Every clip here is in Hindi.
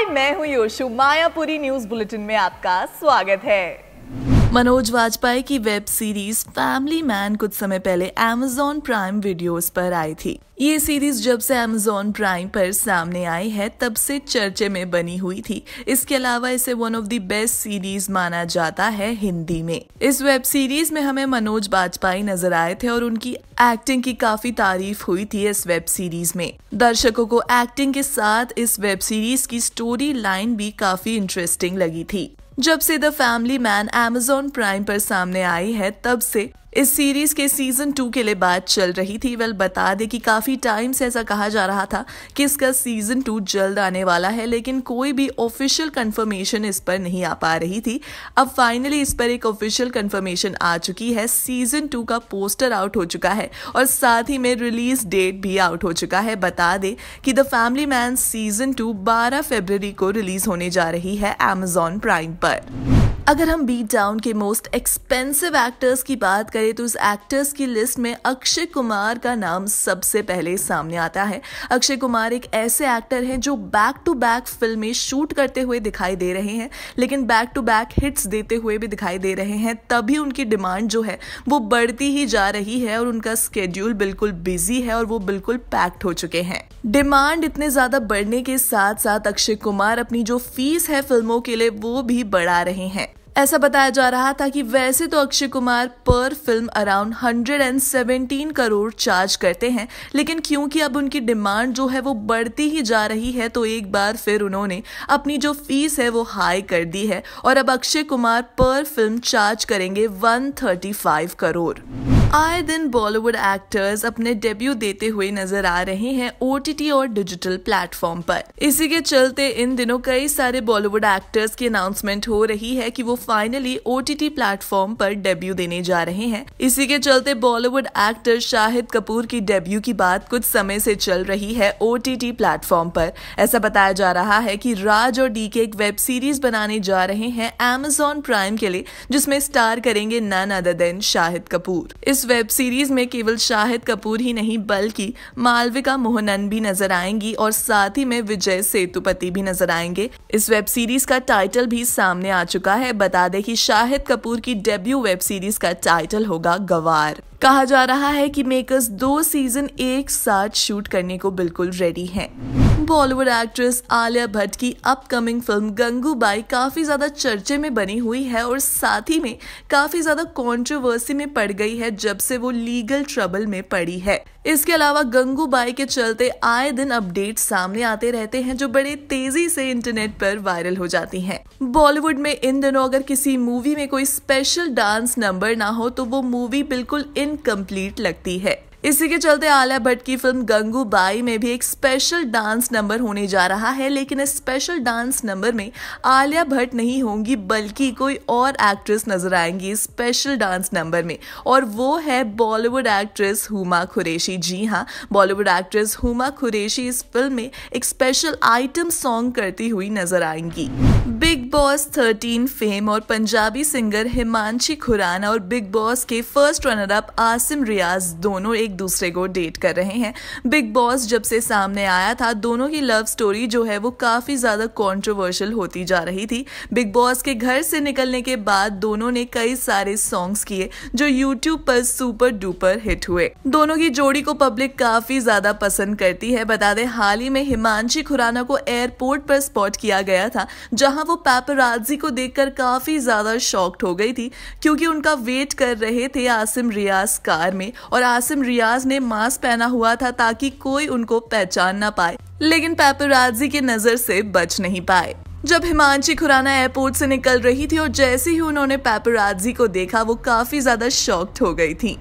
हाय मैं हूं योशु मायापुरी न्यूज बुलेटिन में आपका स्वागत है मनोज वाजपेयी की वेब सीरीज फैमिली मैन कुछ समय पहले एमेजोन प्राइम वीडियोस पर आई थी ये सीरीज जब से अमेजोन प्राइम पर सामने आई है तब से चर्चे में बनी हुई थी इसके अलावा इसे one of the best series माना जाता है हिंदी में इस वेब सीरीज में हमें मनोज वाजपेयी नजर आए थे और उनकी एक्टिंग की काफी तारीफ हुई थी इस वेब सीरीज में दर्शकों को एक्टिंग के साथ इस वेब सीरीज की स्टोरी लाइन भी काफी इंटरेस्टिंग लगी थी जब से the family man Amazon Prime पर सामने आई है तब से इस सीरीज़ के सीज़न टू के लिए बात चल रही थी वेल बता दे कि काफ़ी टाइम से ऐसा कहा जा रहा था कि इसका सीज़न टू जल्द आने वाला है लेकिन कोई भी ऑफिशियल कंफर्मेशन इस पर नहीं आ पा रही थी अब फाइनली इस पर एक ऑफिशियल कंफर्मेशन आ चुकी है सीज़न टू का पोस्टर आउट हो चुका है और साथ ही में रिलीज डेट भी आउट हो चुका है बता दे कि the family man season two बारह फेबर को रिलीज़ होने जा रही है एमेजॉन प्राइम पर अगर हम बीट डाउन के मोस्ट एक्सपेंसिव एक्टर्स की बात करें तो उस एक्टर्स की लिस्ट में अक्षय कुमार का नाम सबसे पहले सामने आता है अक्षय कुमार एक ऐसे एक्टर हैं जो बैक टू बैक फिल्में शूट करते हुए दिखाई दे रहे हैं लेकिन बैक टू बैक हिट्स देते हुए भी दिखाई दे रहे हैं तभी उनकी डिमांड जो है वो बढ़ती ही जा रही है और उनका स्केड्यूल बिल्कुल बिजी है और वो बिल्कुल पैक्ड हो चुके हैं डिमांड इतने ज्यादा बढ़ने के साथ साथ अक्षय कुमार अपनी जो फीस है फिल्मों के लिए वो भी बढ़ा रहे हैं ऐसा बताया जा रहा था कि वैसे तो अक्षय कुमार पर फिल्म अराउंड 117 करोड़ चार्ज करते हैं लेकिन क्योंकि अब उनकी डिमांड जो है वो बढ़ती ही जा रही है तो एक बार फिर उन्होंने अपनी जो फीस है वो हाई कर दी है और अब अक्षय कुमार पर फिल्म चार्ज करेंगे 135 करोड़ आए दिन बॉलीवुड एक्टर्स अपने डेब्यू देते हुए नजर आ रहे हैं ओ और डिजिटल प्लेटफॉर्म पर इसी के चलते इन दिनों कई सारे बॉलीवुड एक्टर्स की अनाउंसमेंट हो रही है कि वो फाइनली टी प्लेटफॉर्म पर डेब्यू देने जा रहे हैं इसी के चलते बॉलीवुड एक्टर शाहिद कपूर की डेब्यू की बात कुछ समय से चल रही है टी प्लेटफॉर्म पर ऐसा बताया जा रहा है की राज और डी के एक वेब सीरीज बनाने जा रहे हैं एमेजॉन प्राइम के लिए जिसमे स्टार करेंगे none other than Shahid Kapoor इस इस वेब सीरीज में केवल शाहिद कपूर ही नहीं बल्कि मालविका मोहनन भी नजर आएंगी और साथ ही में विजय सेतुपति भी नजर आएंगे इस वेब सीरीज का टाइटल भी सामने आ चुका है बता दें कि शाहिद कपूर की डेब्यू वेब सीरीज का टाइटल होगा गवार कहा जा रहा है कि मेकर्स दो सीजन एक साथ शूट करने को बिल्कुल रेडी हैं। बॉलीवुड एक्ट्रेस आलिया भट्ट की अपकमिंग फिल्म गंगूबाई काफ़ी ज़्यादा चर्चे में बनी हुई है और साथ ही में काफ़ी ज़्यादा कंट्रोवर्सी में पड़ गई है जब से वो लीगल ट्रबल में पड़ी है इसके अलावा गंगूबाई के चलते आए दिन अपडेट सामने आते रहते हैं जो बड़े तेजी से इंटरनेट पर वायरल हो जाती हैं। बॉलीवुड में इन दिनों अगर किसी मूवी में कोई स्पेशल डांस नंबर ना हो तो वो मूवी बिल्कुल इनकम्प्लीट लगती है इसी के चलते आलिया भट्ट की फिल्म गंगू बाई में भी एक स्पेशल डांस नंबर होने जा रहा है लेकिन इस स्पेशल डांस नंबर में आलिया भट्ट नहीं होंगी बल्कि कोई और एक्ट्रेस नजर आएंगी स्पेशल डांस नंबर में और वो है बॉलीवुड एक्ट्रेस हुमा खुरेशी जी हाँ बॉलीवुड एक्ट्रेस हुमा खुरेशी इस फिल्म में एक स्पेशल आइटम सॉन्ग करती हुई नजर आएंगी बिग बॉस थर्टीन फेम और पंजाबी सिंगर हिमांशी खुराना और बिग बॉस के first runner up Asim Riaz दोनों एक एक दूसरे को डेट कर रहे हैं बिग बॉस जब से सामने आया था दोनों की लव स्टोरी जो है वो काफ़ी ज़्यादा कॉन्ट्रोवर्शियल होती जा रही थी बिग बॉस के घर से निकलने के बाद दोनों ने कई सारे सॉन्ग्स किए जो यूट्यूब पर सुपर डुपर हिट हुए दोनों की जोड़ी को पब्लिक काफ़ी ज़्यादा पसंद करती है बता दें हाल ही में हिमांशी खुराना को एयरपोर्ट पर स्पॉट किया गया था जहां वो पैपराजी को देखकर काफ़ी ज़्यादा शॉक्ड हो गई थी क्योंकि उनका वेट कर रहे थे आसिम रियाज कार में और आसिम रियाज रियाज ने मास्क पहना हुआ था ताकि कोई उनको पहचान न पाए लेकिन पेपराजी की नजर से बच नहीं पाए जब हिमांशी खुराना एयरपोर्ट से निकल रही थी और जैसे ही उन्होंने पेपराजी को देखा वो काफी ज्यादा शॉक्ड हो गई थी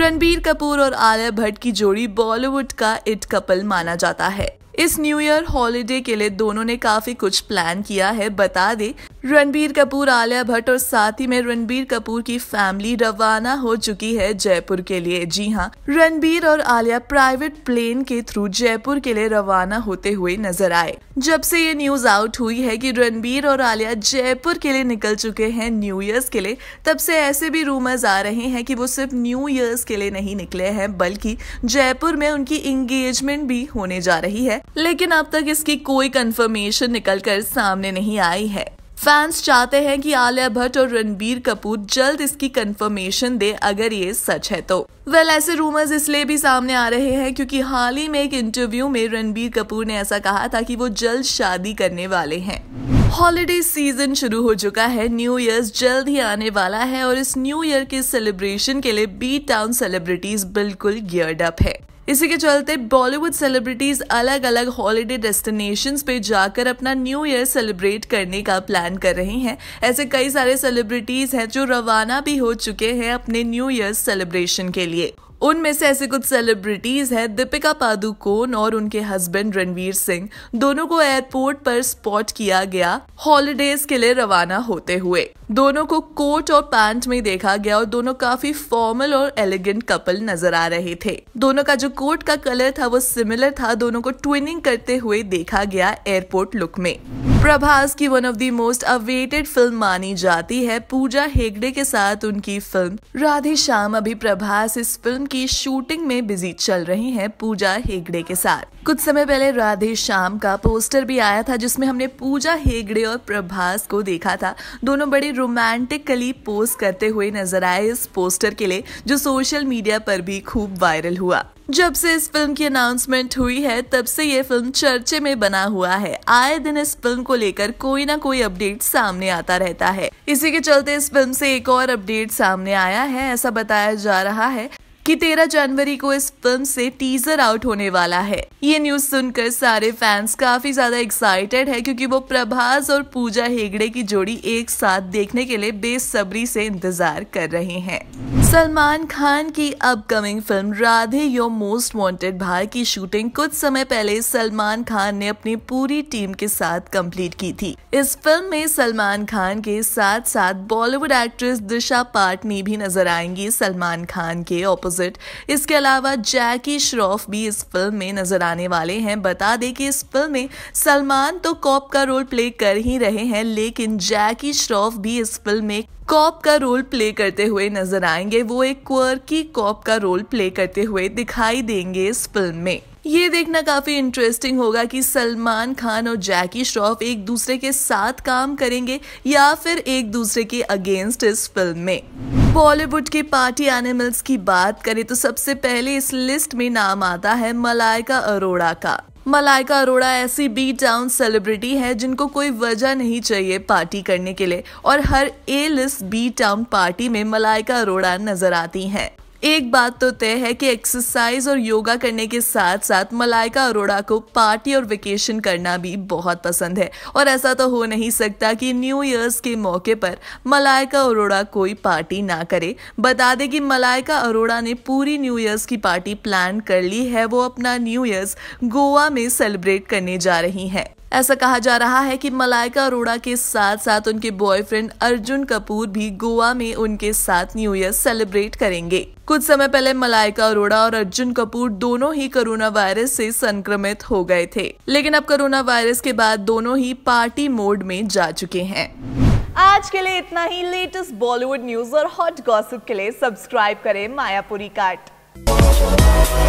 रणबीर कपूर और आलिया भट्ट की जोड़ी बॉलीवुड का इट कपल माना जाता है इस न्यू ईयर हॉलीडे के लिए दोनों ने काफी कुछ प्लान किया है बता दे रणबीर कपूर आलिया भट्ट और साथ ही में रणबीर कपूर की फैमिली रवाना हो चुकी है जयपुर के लिए जी हाँ रणबीर और आलिया प्राइवेट प्लेन के थ्रू जयपुर के लिए रवाना होते हुए नजर आए जब से ये न्यूज आउट हुई है कि रणबीर और आलिया जयपुर के लिए निकल चुके हैं न्यू ईयर्स के लिए तब से ऐसे भी रूमर्स आ रहे हैं कि वो सिर्फ न्यू ईयर्स के लिए नहीं निकले हैं बल्कि जयपुर में उनकी इंगेजमेंट भी होने जा रही है लेकिन अब तक इसकी कोई कंफर्मेशन निकल कर सामने नहीं आई है फैंस चाहते हैं कि आलिया भट्ट और रणबीर कपूर जल्द इसकी कंफर्मेशन दे अगर ये सच है तो वेल well, ऐसे रूमर्स इसलिए भी सामने आ रहे हैं क्योंकि हाल ही में एक इंटरव्यू में रणबीर कपूर ने ऐसा कहा था कि वो जल्द शादी करने वाले हैं हॉलीडे सीजन शुरू हो चुका है न्यू ईयर जल्द ही आने वाला है और इस न्यू ईयर के सेलिब्रेशन के लिए बी टाउन सेलिब्रिटीज बिल्कुल गियर्ड अप है इसी के चलते बॉलीवुड सेलिब्रिटीज अलग अलग हॉलीडे डेस्टिनेशन पे जाकर अपना न्यू ईयर सेलिब्रेट करने का प्लान कर रहे हैं ऐसे कई सारे सेलिब्रिटीज हैं जो रवाना भी हो चुके हैं अपने न्यू ईयर सेलिब्रेशन के लिए उनमें से ऐसे कुछ सेलिब्रिटीज़ हैं दीपिका पादुकोण और उनके हस्बैंड रणवीर सिंह दोनों को एयरपोर्ट पर स्पॉट किया गया हॉलीडेज के लिए रवाना होते हुए दोनों को कोट और पैंट में देखा गया और दोनों काफी फॉर्मल और एलिगेंट कपल नजर आ रहे थे दोनों का जो कोट का कलर था वो सिमिलर था दोनों को ट्विनिंग करते हुए देखा गया एयरपोर्ट लुक में प्रभास की one of the most awaited film मानी जाती है पूजा हेगड़े के साथ उनकी फिल्म राधे श्याम अभी प्रभास इस फिल्म की शूटिंग में बिजी चल रही हैं पूजा हेगड़े के साथ कुछ समय पहले राधे श्याम का पोस्टर भी आया था जिसमें हमने पूजा हेगड़े और प्रभास को देखा था दोनों बड़े रोमांटिकली पोस्ट करते हुए नजर आए इस पोस्टर के लिए जो सोशल मीडिया पर भी खूब वायरल हुआ जब से इस फिल्म की अनाउंसमेंट हुई है तब से ये फिल्म चर्चे में बना हुआ है आए दिन इस फिल्म को लेकर कोई ना कोई अपडेट सामने आता रहता है इसी के चलते इस फिल्म से एक और अपडेट सामने आया है ऐसा बताया जा रहा है कि 13 जनवरी को इस फिल्म से टीजर आउट होने वाला है ये न्यूज सुनकर सारे फैंस काफी ज्यादा एक्साइटेड है क्योंकि वो प्रभास और पूजा हेगड़े की जोड़ी एक साथ देखने के लिए बेसब्री से इंतजार कर रहे हैं सलमान खान की upcoming film Radhe your most wanted Bhai की शूटिंग कुछ समय पहले सलमान खान ने अपनी पूरी टीम के साथ कंप्लीट की थी इस फिल्म में सलमान खान के साथ साथ बॉलीवुड एक्ट्रेस दिशा पाटनी भी नजर आएंगी सलमान खान के ऑपोजिट इसके अलावा जैकी श्रॉफ भी इस फिल्म में नजर आने वाले हैं बता दें कि इस फिल्म में सलमान तो कॉप का रोल प्ले कर ही रहे हैं लेकिन जैकी श्रॉफ भी इस फिल्म में कॉप का रोल प्ले करते हुए नजर आएंगे वो एक क्वर्की कॉप का रोल प्ले करते हुए दिखाई देंगे इस फिल्म में ये देखना काफी इंटरेस्टिंग होगा कि सलमान खान और जैकी श्रॉफ एक दूसरे के साथ काम करेंगे या फिर एक दूसरे के अगेंस्ट इस फिल्म में बॉलीवुड के पार्टी एनिमल्स की बात करें तो सबसे पहले इस लिस्ट में नाम आता है मलाइका अरोड़ा का मलाइका अरोड़ा ऐसी बी टाउन सेलिब्रिटी है जिनको कोई वजह नहीं चाहिए पार्टी करने के लिए और हर A list B town party में मलाइका अरोड़ा नजर आती हैं एक बात तो तय है कि एक्सरसाइज और योगा करने के साथ साथ मलाइका अरोड़ा को पार्टी और वेकेशन करना भी बहुत पसंद है और ऐसा तो हो नहीं सकता कि न्यू ईयर्स के मौके पर मलाइका अरोड़ा कोई पार्टी ना करे बता दें कि मलाइका अरोड़ा ने पूरी न्यू ईयर्स की पार्टी प्लान कर ली है वो अपना न्यू ईयर्स गोवा में सेलिब्रेट करने जा रही हैं ऐसा कहा जा रहा है कि मलाइका अरोड़ा के साथ साथ उनके बॉयफ्रेंड अर्जुन कपूर भी गोवा में उनके साथ न्यू ईयर सेलिब्रेट करेंगे कुछ समय पहले मलाइका अरोड़ा और अर्जुन कपूर दोनों ही कोरोना वायरस से संक्रमित हो गए थे लेकिन अब कोरोना वायरस के बाद दोनों ही पार्टी मोड में जा चुके हैं आज के लिए इतना ही लेटेस्ट बॉलीवुड न्यूज और हॉट गॉसिप के लिए सब्सक्राइब करें मायापुरी काट